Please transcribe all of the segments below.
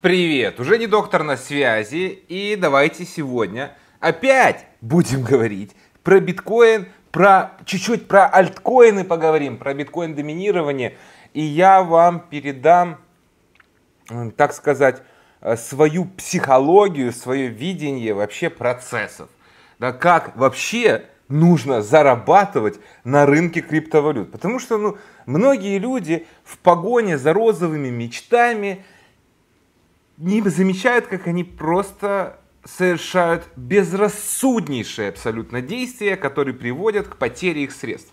Привет, уже не доктор на связи, и давайте сегодня опять будем говорить про биткоин, про чуть-чуть про альткоины поговорим, про биткоин доминирование, и я вам передам, так сказать, э, свою психологию, свое видение вообще процессов. Да как вообще нужно зарабатывать на рынке криптовалют. Потому что ну, многие люди в погоне за розовыми мечтами – не замечают, как они просто совершают безрассуднейшие абсолютно действия, которые приводят к потере их средств.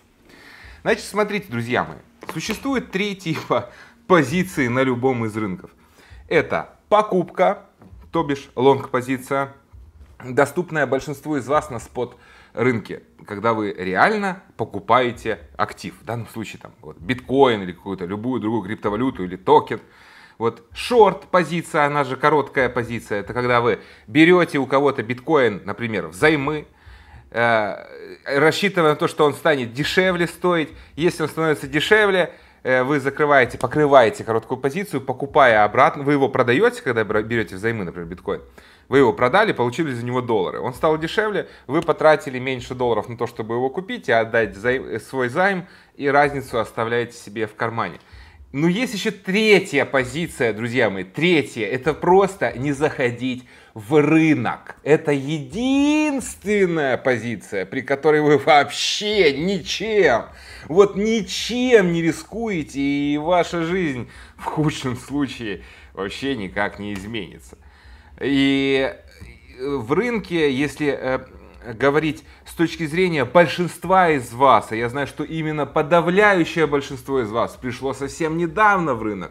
Значит, смотрите, друзья мои, существует три типа позиции на любом из рынков. Это покупка, то бишь лонг-позиция, доступная большинству из вас на спот рынке, когда вы реально покупаете актив, в данном случае там вот, биткоин или какую-то любую другую криптовалюту или токен, вот шорт позиция, она же короткая позиция, это когда вы берете у кого-то биткоин, например, взаймы, э, рассчитывая на то, что он станет дешевле стоить. Если он становится дешевле, э, вы закрываете, покрываете короткую позицию, покупая обратно, вы его продаете, когда берете взаймы, например, биткоин. Вы его продали, получили за него доллары. Он стал дешевле, вы потратили меньше долларов на то, чтобы его купить и отдать свой займ, и разницу оставляете себе в кармане. Но ну, есть еще третья позиция, друзья мои, третья. Это просто не заходить в рынок. Это единственная позиция, при которой вы вообще ничем, вот ничем не рискуете, и ваша жизнь в худшем случае вообще никак не изменится. И э, в рынке, если э, говорить с точки зрения большинства из вас, а я знаю, что именно подавляющее большинство из вас пришло совсем недавно в рынок,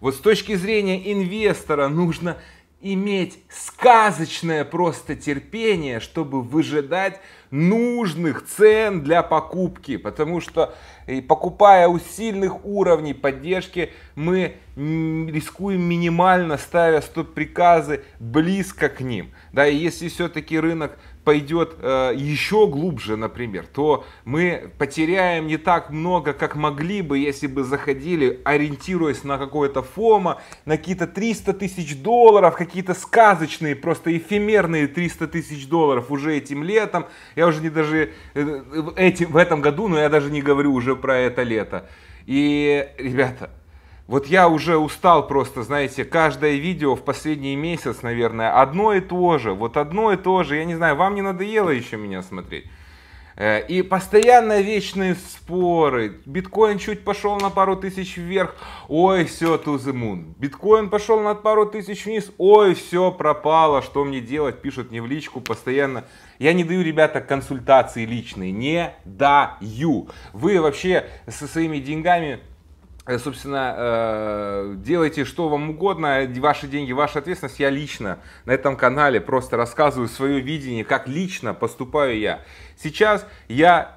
вот с точки зрения инвестора нужно иметь сказочное просто терпение, чтобы выжидать нужных цен для покупки, потому что э, покупая у сильных уровней поддержки, мы рискуем минимально, ставя стоп-приказы близко к ним. Да, и если все-таки рынок пойдет э, еще глубже, например, то мы потеряем не так много, как могли бы, если бы заходили, ориентируясь на какое-то ФОМа, на какие-то 300 тысяч долларов, какие-то сказочные, просто эфемерные 300 тысяч долларов уже этим летом. Я уже не даже э, этим в этом году, но я даже не говорю уже про это лето. И, ребята, вот я уже устал просто, знаете, каждое видео в последний месяц, наверное, одно и то же, вот одно и то же. Я не знаю, вам не надоело еще меня смотреть? Э, и постоянно вечные споры. Биткоин чуть пошел на пару тысяч вверх. Ой, все, to the moon. Биткоин пошел на пару тысяч вниз. Ой, все, пропало. Что мне делать? Пишут мне в личку постоянно. Я не даю, ребята, консультации личные. Не даю. Вы вообще со своими деньгами Э, собственно, э, делайте что вам угодно, э, ваши деньги, ваша ответственность. Я лично на этом канале просто рассказываю свое видение, как лично поступаю я. Сейчас я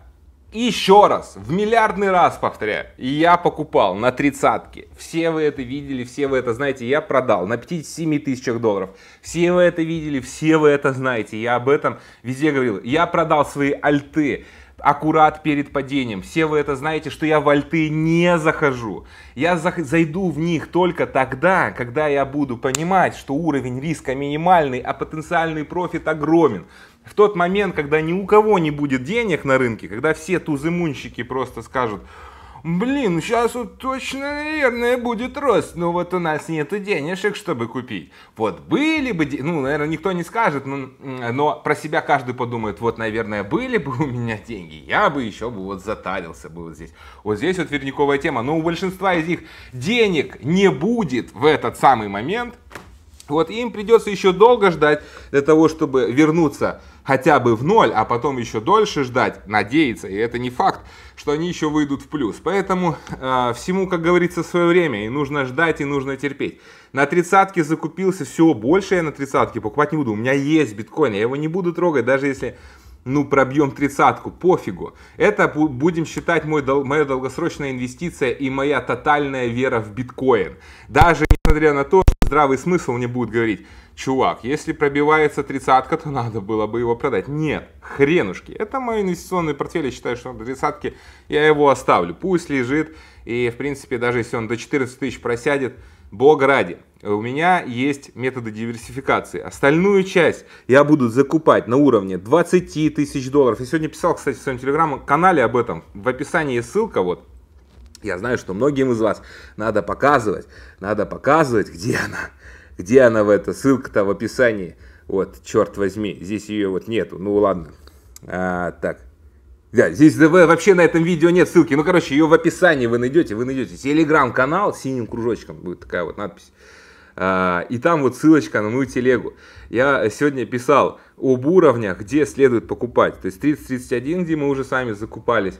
еще раз, в миллиардный раз повторяю, я покупал на тридцатке. Все вы это видели, все вы это знаете. Я продал на 57 тысячах долларов. Все вы это видели, все вы это знаете. Я об этом везде говорил. Я продал свои альты аккурат перед падением. Все вы это знаете, что я в альты не захожу. Я за, зайду в них только тогда, когда я буду понимать, что уровень риска минимальный, а потенциальный профит огромен. В тот момент, когда ни у кого не будет денег на рынке, когда все тузы тузымунщики просто скажут, Блин, сейчас вот точно, наверное, будет рост, но ну, вот у нас нету денежек, чтобы купить. Вот были бы, ну, наверное, никто не скажет, но, но про себя каждый подумает, вот, наверное, были бы у меня деньги, я бы еще бы вот затарился бы вот здесь. Вот здесь вот верниковая тема, но у большинства из них денег не будет в этот самый момент, вот им придется еще долго ждать для того, чтобы вернуться хотя бы в ноль, а потом еще дольше ждать, надеяться, и это не факт, что они еще выйдут в плюс. Поэтому э, всему, как говорится, свое время, и нужно ждать, и нужно терпеть. На тридцатке закупился, все, больше я на тридцатке покупать не буду, у меня есть биткоин, я его не буду трогать, даже если ну, пробьем тридцатку, пофигу. Это будем считать мой, дол, моя долгосрочная инвестиция и моя тотальная вера в биткоин. Даже несмотря на то, что здравый смысл мне будет говорить, чувак, если пробивается тридцатка, то надо было бы его продать. Нет, хренушки, это мой инвестиционный портфель, я считаю, что на тридцатке я его оставлю. Пусть лежит, и в принципе, даже если он до 14 тысяч просядет, бог ради. У меня есть методы диверсификации. Остальную часть я буду закупать на уровне 20 тысяч долларов. Я сегодня писал, кстати, в своем телеграм-канале об этом. В описании ссылка вот я знаю, что многим из вас надо показывать, надо показывать, где она, где она в это, ссылка-то в описании. Вот, черт возьми, здесь ее вот нету, ну ладно. А, так, да, здесь вообще на этом видео нет ссылки. Ну, короче, ее в описании вы найдете. Вы найдете телеграм-канал с синим кружочком. Будет такая вот надпись. А, и там вот ссылочка на мою телегу. Я сегодня писал об уровнях, где следует покупать. То есть 30, 31, где мы уже сами закупались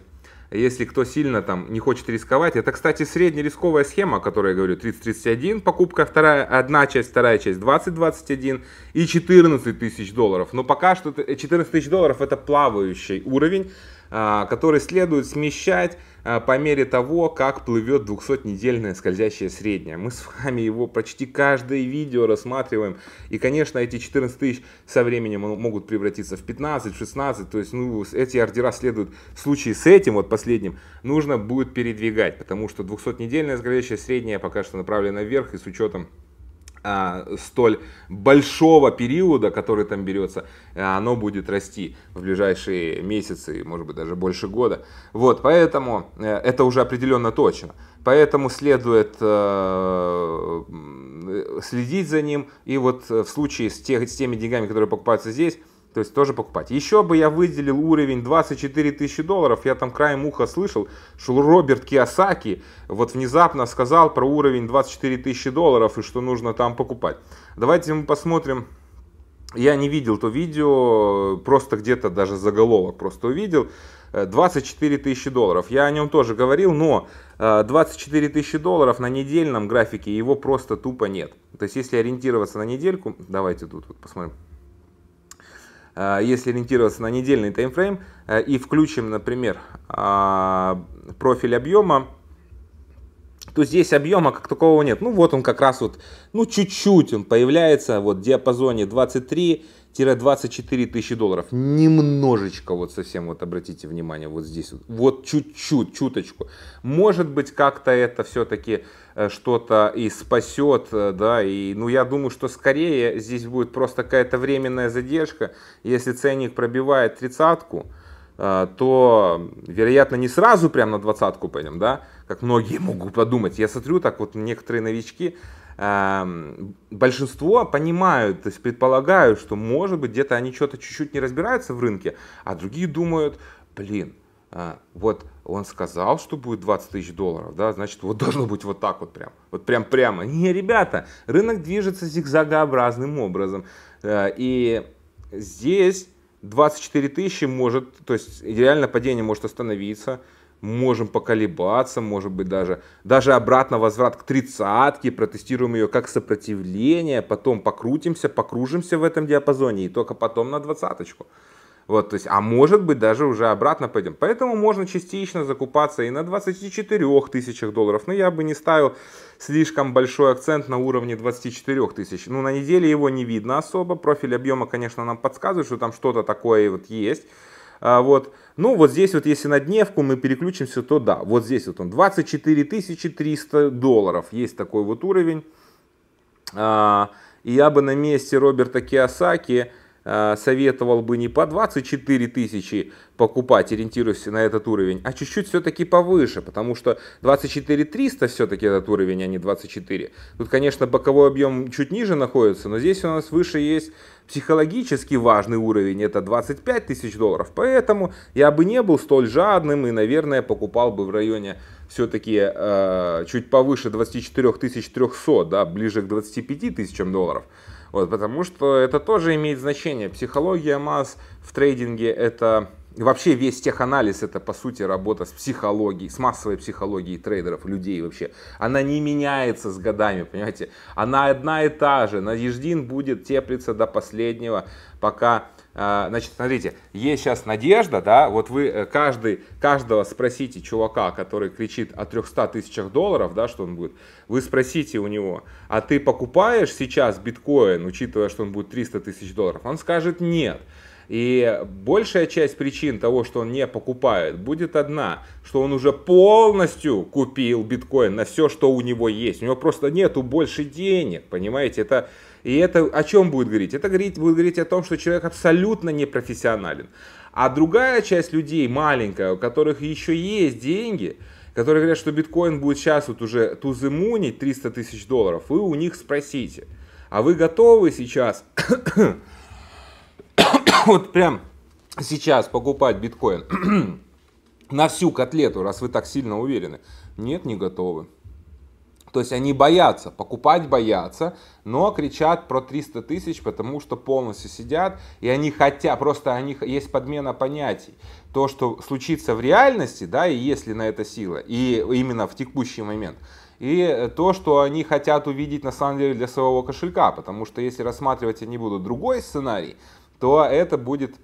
если кто сильно там не хочет рисковать. Это, кстати, среднерисковая схема, о которой я говорю, 30-31, покупка вторая, одна часть, вторая часть 20-21 и 14 тысяч долларов. Но пока что 14 э, тысяч долларов это плавающий уровень, а, который следует смещать а, по мере того, как плывет 200-недельная скользящая средняя. Мы с вами его почти каждое видео рассматриваем. И, конечно, эти 14 тысяч со временем могут превратиться в 15, в 16. То есть, ну, эти ордера следуют в случае с этим, вот последним, нужно будет передвигать. Потому что 200-недельная скользящая средняя пока что направлена вверх и с учетом а, столь большого периода, который там берется, а, оно будет расти в ближайшие месяцы, может быть, даже больше года. Вот, поэтому э, это уже определенно точно. Поэтому следует э, э следить за ним. И вот э, в случае с, тех, с теми деньгами, которые покупаются здесь, то есть тоже покупать. Еще бы я выделил уровень 24 тысячи долларов. Я там краем уха слышал, что Роберт Киосаки вот внезапно сказал про уровень 24 тысячи долларов и что нужно там покупать. Давайте мы посмотрим. Я не видел то видео, просто где-то даже заголовок просто увидел. 24 э, тысячи долларов. Я о нем тоже говорил, но 24 э, тысячи долларов на недельном графике его просто тупо нет. То есть если ориентироваться на недельку, давайте тут вот посмотрим. А, если ориентироваться на недельный таймфрейм э, и включим, например, а, профиль объема, то здесь объема как такового нет. Ну вот он как раз вот, ну чуть-чуть он появляется вот в диапазоне 23 24 тысячи долларов. Немножечко вот совсем вот обратите внимание вот здесь. Вот, вот чуть-чуть, чуточку. Может быть как-то это все-таки э, что-то и спасет, э, да, и, ну, я думаю, что скорее здесь будет просто какая-то временная задержка, если ценник пробивает тридцатку, э, то, вероятно, не сразу прям на двадцатку пойдем, да, как многие могут подумать. Я смотрю, так вот некоторые новички, большинство понимают, то есть предполагают, что, может быть, где-то они что-то чуть-чуть не разбираются в рынке, а другие думают, блин, а, вот он сказал, что будет 20 тысяч долларов, да, значит, вот должно быть вот так вот прям, вот прям прямо. Не, ребята, рынок движется зигзагообразным образом, э, и здесь 24 тысячи может, то есть реально падение может остановиться, можем поколебаться, может быть, даже, даже обратно возврат к тридцатке, протестируем ее как сопротивление, потом покрутимся, покружимся в этом диапазоне и только потом на двадцаточку. Вот, то есть, а может быть даже уже обратно пойдем. Поэтому можно частично закупаться и на 24 тысячах долларов. Но я бы не ставил слишком большой акцент на уровне 24 тысяч. Ну, на неделе его не видно особо. Профиль объема, конечно, нам подсказывает, что там что-то такое вот есть. А, вот. Ну, вот здесь вот, если на дневку мы переключимся, то да, вот здесь вот он, 24 300 долларов, есть такой вот уровень. А, и я бы на месте Роберта Киосаки Э, советовал бы не по 24 тысячи покупать, ориентируясь на этот уровень, а чуть-чуть все-таки повыше, потому что 24 300 все-таки этот уровень, а не 24. Тут, конечно, боковой объем чуть ниже находится, но здесь у нас выше есть психологически важный уровень, это 25 тысяч долларов, поэтому я бы не был столь жадным и, наверное, покупал бы в районе все-таки э, чуть повыше 24 300, да, ближе к 25 тысячам долларов. Вот, потому что это тоже имеет значение. Психология масс в трейдинге это вообще весь теханализ это по сути работа с психологией, с массовой психологией трейдеров, людей вообще. Она не меняется с годами, понимаете? Она одна и та же. На Еждин будет теплиться до последнего, пока а, значит, смотрите, есть сейчас надежда, да, вот вы э, каждый, каждого спросите чувака, который кричит о 300 тысячах долларов, да, что он будет, вы спросите у него, а ты покупаешь сейчас биткоин, учитывая, что он будет 300 тысяч долларов? Он скажет нет. И большая часть причин того, что он не покупает, будет одна, что он уже полностью купил биткоин на все, что у него есть. У него просто нету больше денег, понимаете, это и это о чем будет говорить? Это говорить, будет говорить о том, что человек абсолютно непрофессионален. А другая часть людей, маленькая, у которых еще есть деньги, которые говорят, что биткоин будет сейчас вот уже тузымунить 300 тысяч долларов, вы у них спросите, а вы готовы сейчас, вот прям сейчас покупать биткоин на всю котлету, раз вы так сильно уверены? Нет, не готовы. То есть они боятся, покупать боятся, но кричат про 300 тысяч, потому что полностью сидят, и они хотят, просто у них есть подмена понятий. То, что случится в реальности, да, и если на это сила, и именно в текущий момент, и э, то, что они хотят увидеть на самом деле для своего кошелька, потому что если рассматривать они будут другой сценарий, то это будет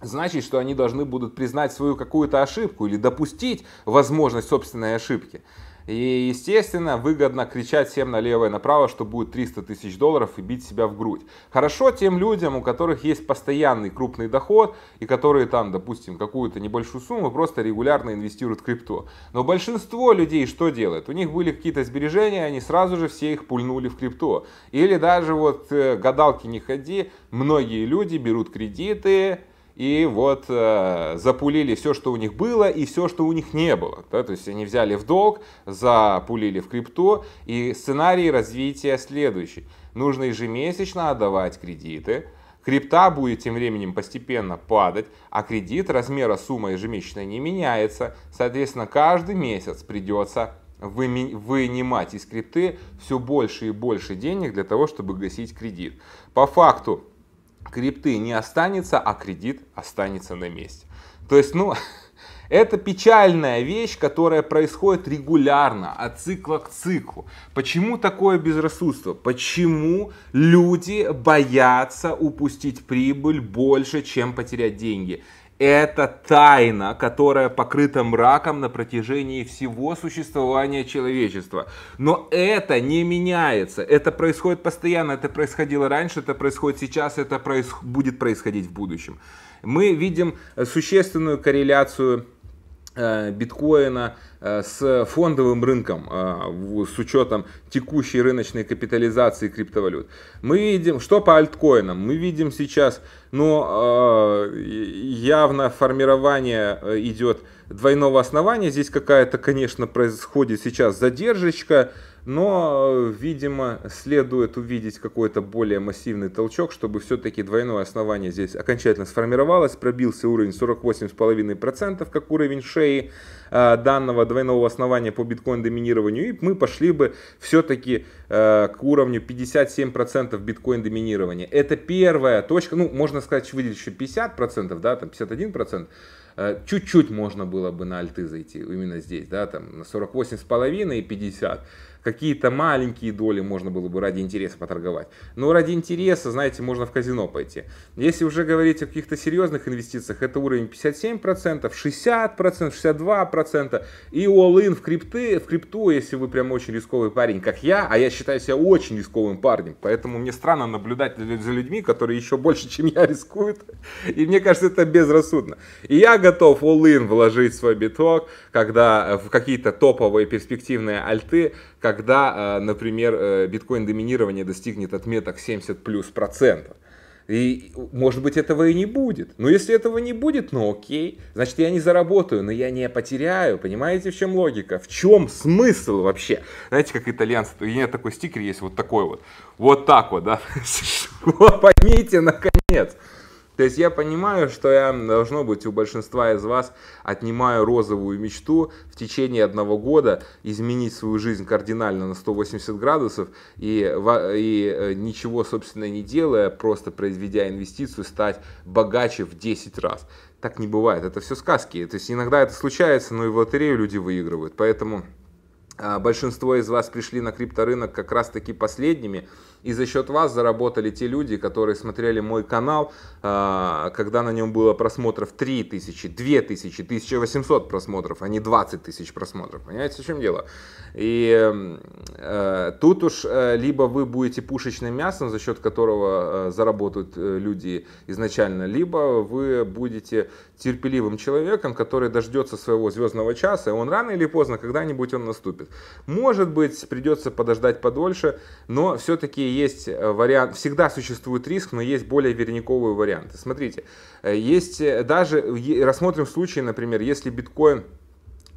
значит, что они должны будут признать свою какую-то ошибку или допустить возможность собственной ошибки. И, естественно, выгодно кричать всем налево и направо, что будет 300 тысяч долларов и бить себя в грудь. Хорошо тем людям, у которых есть постоянный крупный доход и которые там, допустим, какую-то небольшую сумму просто регулярно инвестируют в крипту. Но большинство людей что делает? У них были какие-то сбережения, они сразу же все их пульнули в крипту. Или даже вот э, гадалки не ходи, многие люди берут кредиты, и вот э, запулили все, что у них было, и все, что у них не было. Да? То есть они взяли в долг, запулили в крипту, и сценарий развития следующий. Нужно ежемесячно отдавать кредиты, крипта будет тем временем постепенно падать, а кредит размера суммы ежемесячно не меняется. Соответственно, каждый месяц придется вынимать из крипты все больше и больше денег для того, чтобы гасить кредит. По факту крипты не останется, а кредит останется на месте. То есть, ну, это печальная вещь, которая происходит регулярно, от цикла к циклу. Почему такое безрассудство? Почему люди боятся упустить прибыль больше, чем потерять деньги? это тайна, которая покрыта мраком на протяжении всего существования человечества. Но это не меняется. Это происходит постоянно. Это происходило раньше, это происходит сейчас, это проис... будет происходить в будущем. Мы видим существенную корреляцию Э, биткоина э, с фондовым рынком э, с учетом текущей рыночной капитализации криптовалют. Мы видим, что по альткоинам, мы видим сейчас, но ну, явно формирование идет двойного основания, здесь какая-то, конечно, происходит сейчас задержечка, но, э, видимо, следует увидеть какой-то более массивный толчок, чтобы все-таки двойное основание здесь окончательно сформировалось, пробился уровень 48,5%, как уровень шеи э, данного двойного основания по биткоин-доминированию, и мы пошли бы все-таки э, к уровню 57% биткоин-доминирования. Это первая точка, ну, можно сказать, выделить еще 50%, да, там 51%, чуть-чуть можно было бы на альты зайти именно здесь, да, там на 48,5 и 50 какие-то маленькие доли можно было бы ради интереса поторговать. Но ради интереса, знаете, можно в казино пойти. Если уже говорить о каких-то серьезных инвестициях, это уровень 57%, 60%, 62%. И all-in в, крипты, в крипту, если вы прям очень рисковый парень, как я, а я считаю себя очень рисковым парнем, поэтому мне странно наблюдать за людьми, которые еще больше, чем я, рискуют. И мне кажется, это безрассудно. И я готов all-in вложить свой биток, когда в какие-то топовые перспективные альты, когда, э, например, э, биткоин-доминирование достигнет отметок 70 плюс процентов. И, может быть, этого и не будет. Но если этого не будет, ну окей, значит, я не заработаю, но я не потеряю. Понимаете, в чем логика? В чем смысл вообще? Знаете, как итальянцы, у меня такой стикер есть, вот такой вот. Вот так вот, да? Поймите, наконец. То есть я понимаю, что я, должно быть, у большинства из вас отнимаю розовую мечту в течение одного года изменить свою жизнь кардинально на 180 градусов и, и э, ничего, собственно, не делая, просто произведя инвестицию, стать богаче в 10 раз. Так не бывает, это все сказки. То есть иногда это случается, но и в лотерею люди выигрывают. Поэтому а, большинство из вас пришли на крипторынок как раз-таки последними, и за счет вас заработали те люди, которые смотрели мой канал, а, когда на нем было просмотров 3000, 2000, 1800 просмотров, а не 20 тысяч просмотров. Понимаете, в чем дело? И э, тут уж э, либо вы будете пушечным мясом, за счет которого э, заработают люди изначально, либо вы будете терпеливым человеком, который дождется своего звездного часа, и он рано или поздно, когда-нибудь он наступит. Может быть, придется подождать подольше, но все-таки есть э, вариант, всегда существует риск, но есть более верниковые варианты. Смотрите, э, есть э, даже, рассмотрим случай, например, если биткоин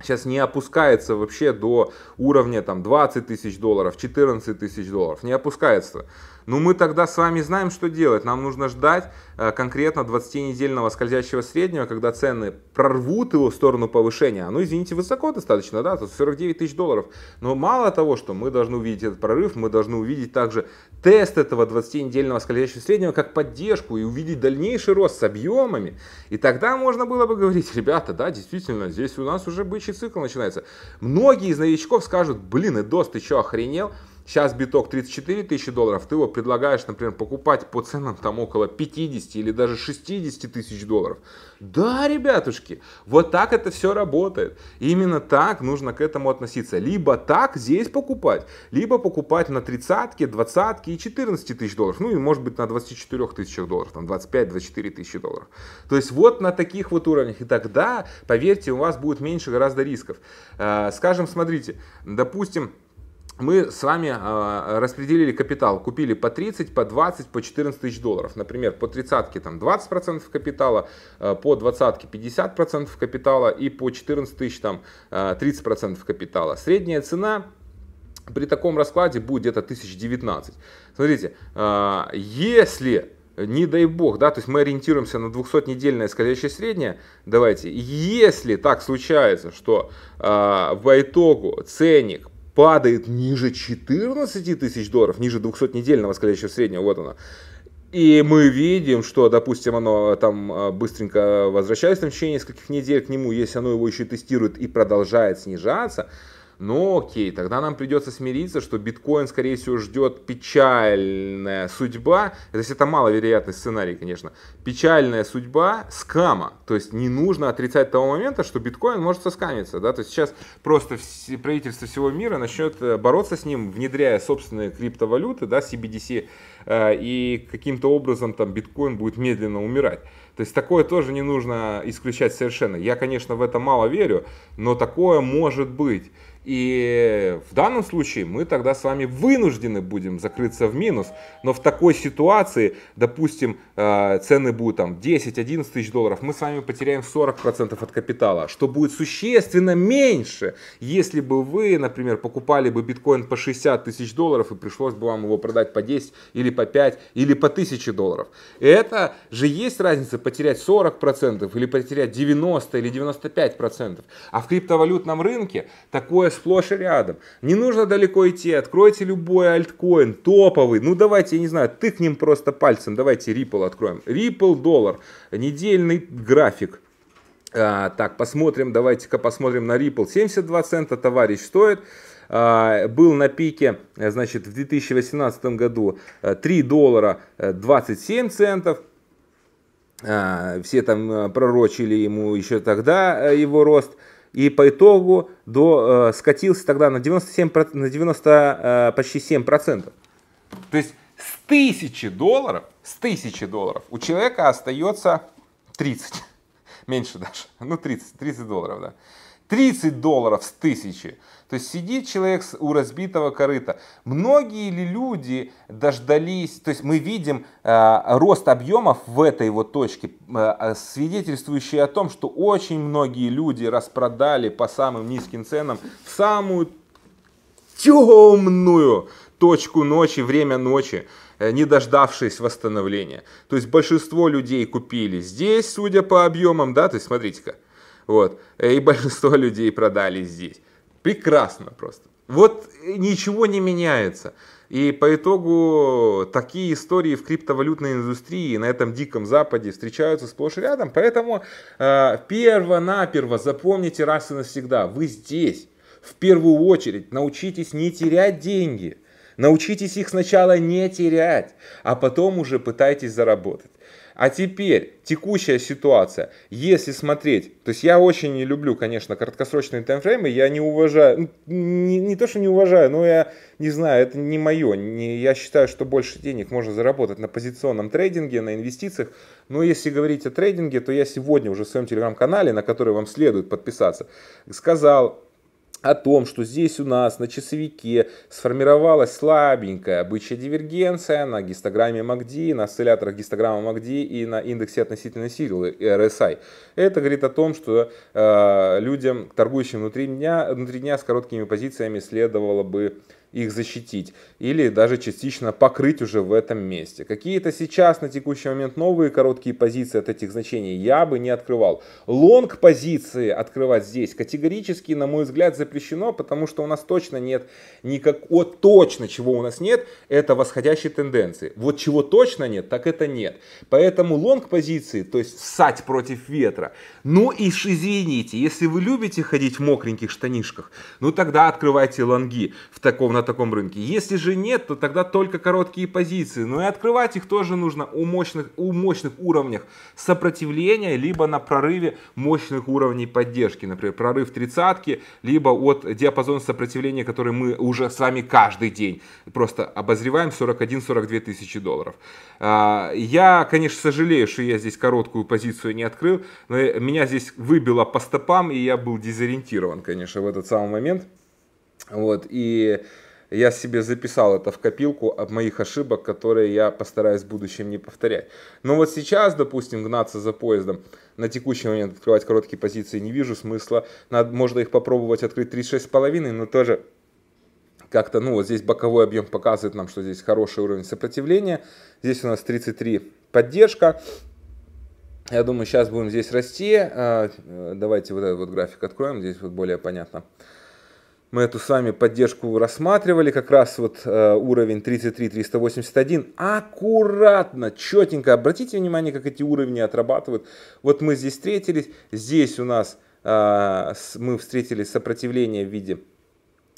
сейчас не опускается вообще до уровня там 20 тысяч долларов, 14 тысяч долларов, не опускается ну мы тогда с вами знаем, что делать. Нам нужно ждать э, конкретно 20-недельного скользящего среднего, когда цены прорвут его в сторону повышения. Ну, извините, высоко достаточно, да, тут 49 тысяч долларов. Но мало того, что мы должны увидеть этот прорыв, мы должны увидеть также тест этого 20-недельного скользящего среднего как поддержку и увидеть дальнейший рост с объемами. И тогда можно было бы говорить, ребята, да, действительно, здесь у нас уже бычий цикл начинается. Многие из новичков скажут, блин, Эдос, ты что, охренел? Сейчас биток 34 тысячи долларов, ты его предлагаешь, например, покупать по ценам там около 50 или даже 60 тысяч долларов. Да, ребятушки, вот так это все работает. И именно так нужно к этому относиться. Либо так здесь покупать, либо покупать на тридцатке, двадцатке и 14 тысяч долларов. Ну и может быть на 24 тысячах долларов, там 25-24 тысячи долларов. То есть вот на таких вот уровнях. И тогда, поверьте, у вас будет меньше гораздо рисков. Э, скажем, смотрите, допустим, мы с вами э, распределили капитал, купили по 30, по 20, по 14 тысяч долларов. Например, по 30 там 20% капитала, э, по 20 50% капитала и по 14 тысяч там э, а, 30% капитала. Средняя цена при таком раскладе будет где-то 1019. Смотрите, э, если не дай бог, да, то есть мы ориентируемся на 200-недельное скользящее среднее, давайте, если так случается, что э, по итогу ценник падает ниже 14 тысяч долларов, ниже 200 недельного скользящего среднего, вот оно. И мы видим, что, допустим, оно э, там э, быстренько возвращается в течение нескольких недель к нему, если оно его еще тестирует и продолжает снижаться, ну окей, тогда нам придется смириться, что биткоин, скорее всего, ждет печальная судьба. То есть это маловероятный сценарий, конечно. Печальная судьба скама. То есть не нужно отрицать того момента, что биткоин может соскамиться. Да? То есть сейчас просто правительство всего мира начнет э, бороться с ним, внедряя собственные криптовалюты, да, CBDC, э, и каким-то образом там биткоин будет медленно умирать. То есть такое тоже не нужно исключать совершенно. Я, конечно, в это мало верю, но такое может быть. И в данном случае мы тогда с вами вынуждены будем закрыться в минус. Но в такой ситуации, допустим, э, цены будут там 10-11 тысяч долларов, мы с вами потеряем 40% от капитала, что будет существенно меньше, если бы вы, например, покупали бы биткоин по 60 тысяч долларов и пришлось бы вам его продать по 10 или по 5 или по 1000 долларов. это же есть разница потерять 40% или потерять 90 или 95%. А в криптовалютном рынке такое сплошь и рядом. Не нужно далеко идти, откройте любой альткоин, топовый, ну давайте, я не знаю, тыкнем просто пальцем, давайте Ripple откроем. Ripple доллар, недельный график. А, так, посмотрим, давайте-ка посмотрим на Ripple. 72 цента товарищ стоит а, был на пике, значит, в 2018 году 3 э, доллара 27 э, центов. А, все там э, пророчили ему еще тогда его рост и по итогу до, э, скатился тогда на 97, на 90, э, почти 7%. То есть с тысячи долларов, с тысячи долларов у человека остается 30, меньше даже, ну 30, 30 долларов, да. 30 долларов с тысячи. То есть сидит человек у разбитого корыта. Многие ли люди дождались, то есть мы видим э, рост объемов в этой вот точке, э, а свидетельствующий о том, что очень многие люди распродали по самым низким ценам самую темную точку ночи, время ночи, э, не дождавшись восстановления. То есть большинство людей купили здесь, судя по объемам, да, то есть смотрите-ка, вот. И большинство людей продали здесь. Прекрасно просто. Вот ничего не меняется. И по итогу такие истории в криптовалютной индустрии на этом диком западе встречаются сплошь и рядом. Поэтому э, перво-наперво запомните раз и навсегда, вы здесь. В первую очередь научитесь не терять деньги. Научитесь их сначала не терять, а потом уже пытайтесь заработать. А теперь текущая ситуация. Если смотреть, то есть я очень не люблю, конечно, краткосрочные таймфреймы, я не уважаю, ну, не, не то, что не уважаю, но я не знаю, это не мое. Не, я считаю, что больше денег можно заработать на позиционном трейдинге, на инвестициях. Но если говорить о трейдинге, то я сегодня уже в своем телеграм-канале, на который вам следует подписаться, сказал о том, что здесь у нас на часовике сформировалась слабенькая бычья дивергенция на гистограмме МАГДИ, на осцилляторах гистограммы МАГДИ и на индексе относительной силы RSI. Э, Это говорит о том, что э, людям, торгующим внутри дня, внутри дня с короткими позициями, следовало бы их защитить или даже частично покрыть уже в этом месте. Какие-то сейчас на текущий момент новые короткие позиции от этих значений я бы не открывал. Лонг позиции открывать здесь категорически, на мой взгляд, запрещено, потому что у нас точно нет никакого, точно чего у нас нет, это восходящей тенденции. Вот чего точно нет, так это нет. Поэтому лонг позиции, то есть ссать против ветра. Ну и извините, если вы любите ходить в мокреньких штанишках, ну тогда открывайте лонги в таком на таком рынке. Если же нет, то тогда только короткие позиции. Но и открывать их тоже нужно у мощных, у мощных уровнях сопротивления, либо на прорыве мощных уровней поддержки. Например, прорыв тридцатки, либо от диапазона сопротивления, который мы уже с вами каждый день просто обозреваем 41-42 тысячи долларов. А, я, конечно, сожалею, что я здесь короткую позицию не открыл, но меня здесь выбило по стопам, и я был дезориентирован, конечно, в этот самый момент. Вот, и я себе записал это в копилку от моих ошибок, которые я постараюсь в будущем не повторять. Но вот сейчас, допустим, гнаться за поездом, на текущий момент открывать короткие позиции не вижу смысла. Надо, можно их попробовать открыть 36,5, но тоже как-то, ну вот здесь боковой объем показывает нам, что здесь хороший уровень сопротивления. Здесь у нас 33 поддержка. Я думаю, сейчас будем здесь расти. А, э, давайте вот этот вот график откроем, здесь вот более понятно мы эту сами поддержку рассматривали, как раз вот э, уровень 33-381, аккуратно, четенько, обратите внимание, как эти уровни отрабатывают. Вот мы здесь встретились, здесь у нас э, мы встретили сопротивление в виде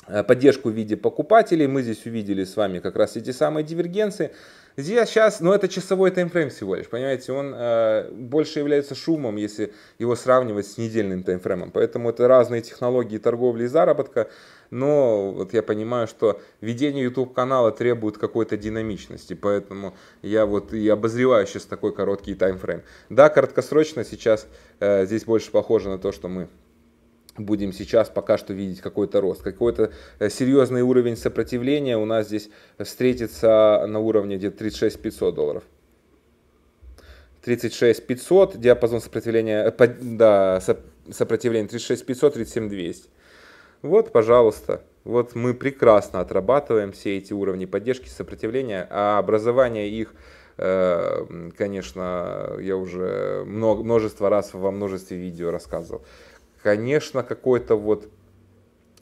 э, поддержку в виде покупателей. Мы здесь увидели с вами как раз эти самые дивергенции. Здесь сейчас, ну это часовой таймфрейм всего лишь, понимаете, он э, больше является шумом, если его сравнивать с недельным таймфреймом. Поэтому это разные технологии торговли и заработка, но вот я понимаю, что ведение YouTube-канала требует какой-то динамичности, поэтому я вот и обозреваю сейчас такой короткий таймфрейм. Да, краткосрочно сейчас э, здесь больше похоже на то, что мы будем сейчас пока что видеть какой-то рост. Какой-то э, серьезный уровень сопротивления у нас здесь встретится на уровне где-то 36 500 долларов. 36 500, диапазон сопротивления, э, да, сопротивление 36 500, 37 200. Вот, пожалуйста, вот мы прекрасно отрабатываем все эти уровни поддержки, сопротивления, а образование их э, конечно, я уже множество раз во множестве видео рассказывал. Конечно, какой-то вот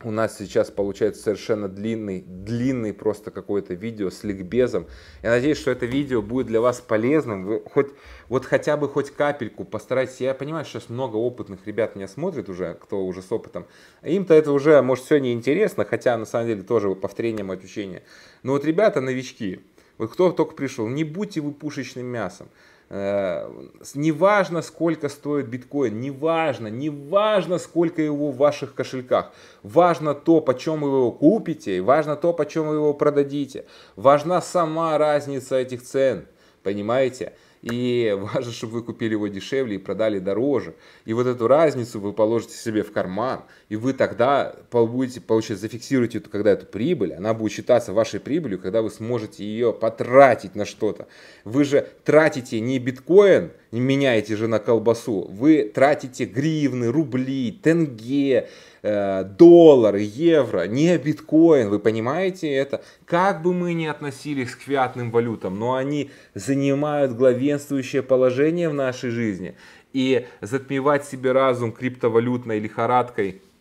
у нас сейчас получается совершенно длинный, длинный просто какое-то видео с ликбезом. Я надеюсь, что это видео будет для вас полезным. Вы хоть, вот хотя бы хоть капельку постарайтесь. Я понимаю, что сейчас много опытных ребят меня смотрит уже, кто уже с опытом. Им-то это уже, может, все неинтересно, хотя на самом деле тоже повторением от учения. Но вот ребята новички, вот кто только пришел, не будьте вы пушечным мясом. Э, неважно, сколько стоит биткоин, неважно, неважно, сколько его в ваших кошельках. Важно то, почем вы его купите, важно то, почем вы его продадите. Важна сама разница этих цен, понимаете? и важно, чтобы вы купили его дешевле и продали дороже. И вот эту разницу вы положите себе в карман, и вы тогда будете, получается, зафиксируете, эту, когда эту прибыль, она будет считаться вашей прибылью, когда вы сможете ее потратить на что-то. Вы же тратите не биткоин, не меняете же на колбасу, вы тратите гривны, рубли, тенге, Э, доллар, евро, не биткоин, вы понимаете это? Как бы мы ни относились к фиатным валютам, но они занимают главенствующее положение в нашей жизни. И затмевать себе разум криптовалютной лихорадкой –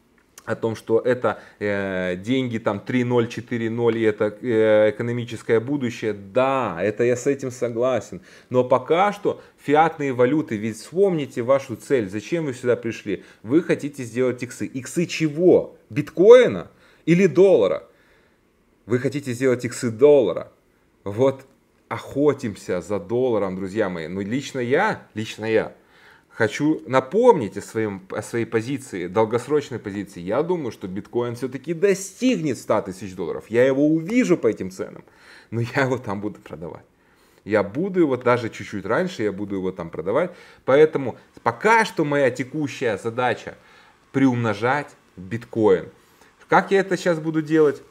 о том, что это э, деньги там 3.0, 4.0 и это э, экономическое будущее. Да, это я с этим согласен. Но пока что фиатные валюты, ведь вспомните вашу цель, зачем вы сюда пришли. Вы хотите сделать иксы. Иксы чего? Биткоина или доллара? Вы хотите сделать иксы доллара. Вот охотимся за долларом, друзья мои. Но ну, лично я, лично я хочу напомнить о, своем, о своей позиции, долгосрочной позиции. Я думаю, что биткоин все-таки достигнет 100 тысяч долларов. Я его увижу по этим ценам, но я его там буду продавать. Я буду его даже чуть-чуть раньше, я буду его там продавать. Поэтому пока что моя текущая задача приумножать биткоин. Как я это сейчас буду делать?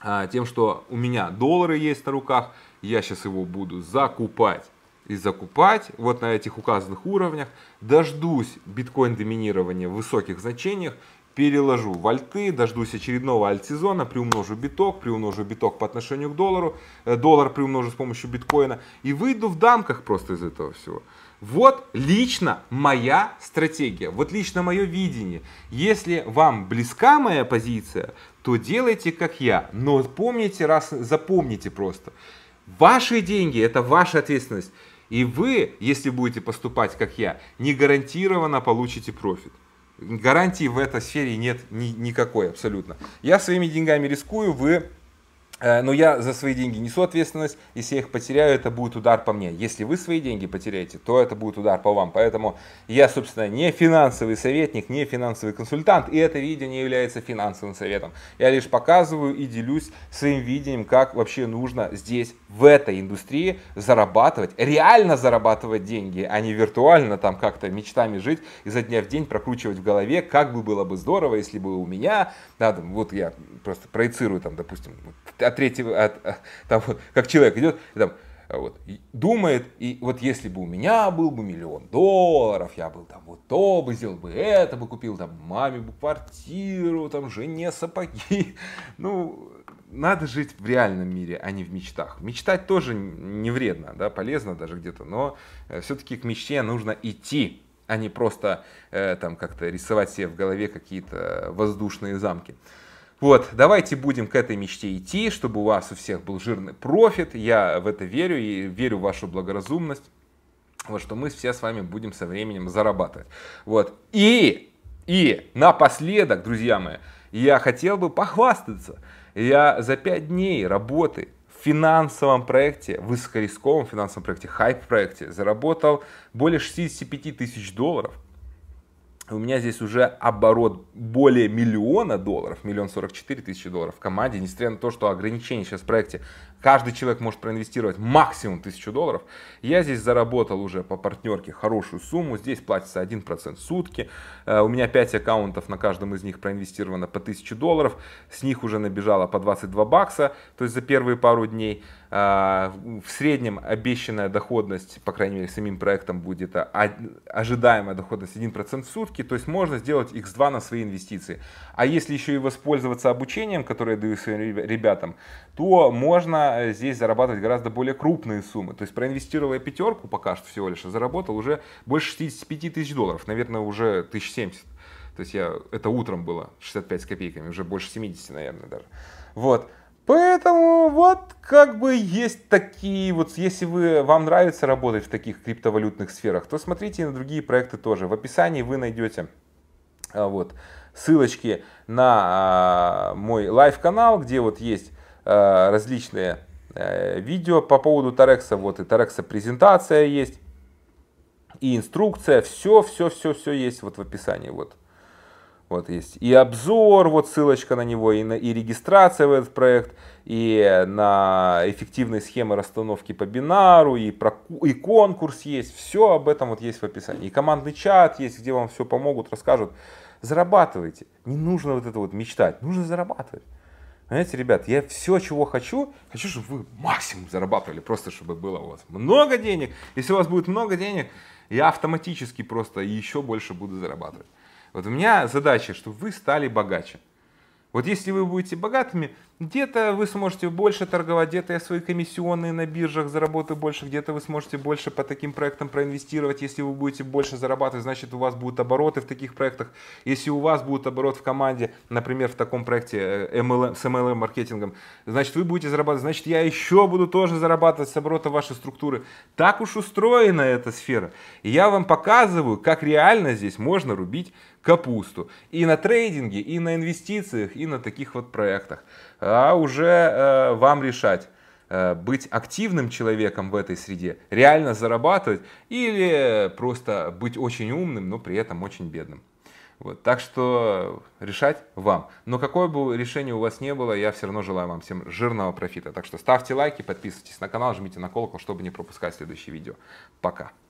А, тем, что у меня доллары есть на руках, я сейчас его буду закупать и закупать вот на этих указанных уровнях. Дождусь биткоин доминирования в высоких значениях, переложу в альты, дождусь очередного альт-сезона, приумножу биток, приумножу биток по отношению к доллару, э, доллар приумножу с помощью биткоина и выйду в дамках просто из этого всего. Вот лично моя стратегия, вот лично мое видение. Если вам близка моя позиция, то делайте как я. Но помните, раз запомните просто, ваши деньги это ваша ответственность. И вы, если будете поступать как я, не гарантированно получите профит. Гарантии в этой сфере нет ни, никакой абсолютно. Я своими деньгами рискую, вы Э, но я за свои деньги несу ответственность, если я их потеряю, это будет удар по мне. Если вы свои деньги потеряете, то это будет удар по вам. Поэтому я, собственно, не финансовый советник, не финансовый консультант, и это видео не является финансовым советом. Я лишь показываю и делюсь своим видением, как вообще нужно здесь, в этой индустрии, зарабатывать, реально зарабатывать деньги, а не виртуально там как-то мечтами жить, изо дня в день прокручивать в голове, как бы было бы здорово, если бы у меня, да, вот я просто проецирую там, допустим, от третьего, от, от э, того, как человек идет, и там, а вот, думает, и вот если бы у меня был бы миллион долларов, я был там вот то бы сделал бы это, бы купил там маме бы квартиру, там жене сапоги. Ну, надо жить в реальном мире, а не в мечтах. Мечтать тоже не вредно, да, полезно даже где-то, но э, все-таки к мечте нужно идти, а не просто э, там как-то рисовать себе в голове какие-то э, воздушные замки. Вот, давайте будем к этой мечте идти, чтобы у вас у всех был жирный профит. Я в это верю и верю в вашу благоразумность. Вот что мы все с вами будем со временем зарабатывать. Вот. И, и напоследок, друзья мои, я хотел бы похвастаться. Я за 5 дней работы в финансовом проекте, высокорисковом финансовом проекте, хайп проекте заработал более 65 тысяч долларов у меня здесь уже оборот более миллиона долларов, миллион сорок четыре тысячи долларов в команде, несмотря на то, что ограничения сейчас в проекте Каждый человек может проинвестировать максимум 1000 долларов. Я здесь заработал уже по партнерке хорошую сумму. Здесь платится 1% сутки. Э, у меня 5 аккаунтов, на каждом из них проинвестировано по 1000 долларов. С них уже набежало по 22 бакса, то есть за первые пару дней. Э, в среднем обещанная доходность, по крайней мере, самим проектом будет ожидаемая доходность 1% в сутки. То есть можно сделать x2 на свои инвестиции. А если еще и воспользоваться обучением, которое я даю своим ребятам, то можно Э, здесь зарабатывать гораздо более крупные суммы. То есть проинвестируя пятерку пока что всего лишь, а заработал уже больше 65 тысяч долларов, наверное, уже 1070. То есть я, это утром было, 65 с копейками, уже больше 70, наверное, даже. Вот. Поэтому вот как бы есть такие, вот если вы, вам нравится работать в таких криптовалютных сферах, то смотрите на другие проекты тоже. В описании вы найдете а, вот, ссылочки на а, мой лайв-канал, где вот есть Э, различные э, видео по поводу Тарекса. Вот и Тарекса презентация есть, и инструкция. Все, все, все, все есть вот в описании. Вот. Вот есть и обзор, вот ссылочка на него, и, на, и регистрация в этот проект, и на эффективные схемы расстановки по бинару, и, про, и конкурс есть. Все об этом вот есть в описании. И командный чат есть, где вам все помогут, расскажут. Зарабатывайте. Не нужно вот это вот мечтать, нужно зарабатывать. Понимаете, ребят, я все, чего хочу, хочу, чтобы вы максимум зарабатывали, просто чтобы было у вас много денег. Если у вас будет много денег, я автоматически просто еще больше буду зарабатывать. Вот у меня задача, чтобы вы стали богаче. Вот если вы будете богатыми, где-то вы сможете больше торговать, где-то я свои комиссионные на биржах заработаю больше, где-то вы сможете больше по таким проектам проинвестировать. Если вы будете больше зарабатывать, значит у вас будут обороты в таких проектах. Если у вас будет оборот в команде, например, в таком проекте MLM, э, с MLM-маркетингом, значит вы будете зарабатывать, значит я еще буду тоже зарабатывать с оборота вашей структуры. Так уж устроена эта сфера. И я вам показываю, как реально здесь можно рубить капусту. И на трейдинге, и на инвестициях, и на таких вот проектах. А уже э, вам решать э, быть активным человеком в этой среде, реально зарабатывать или просто быть очень умным, но при этом очень бедным. Вот, так что решать вам. Но какое бы решение у вас не было, я все равно желаю вам всем жирного профита. Так что ставьте лайки, подписывайтесь на канал, жмите на колокол, чтобы не пропускать следующие видео. Пока.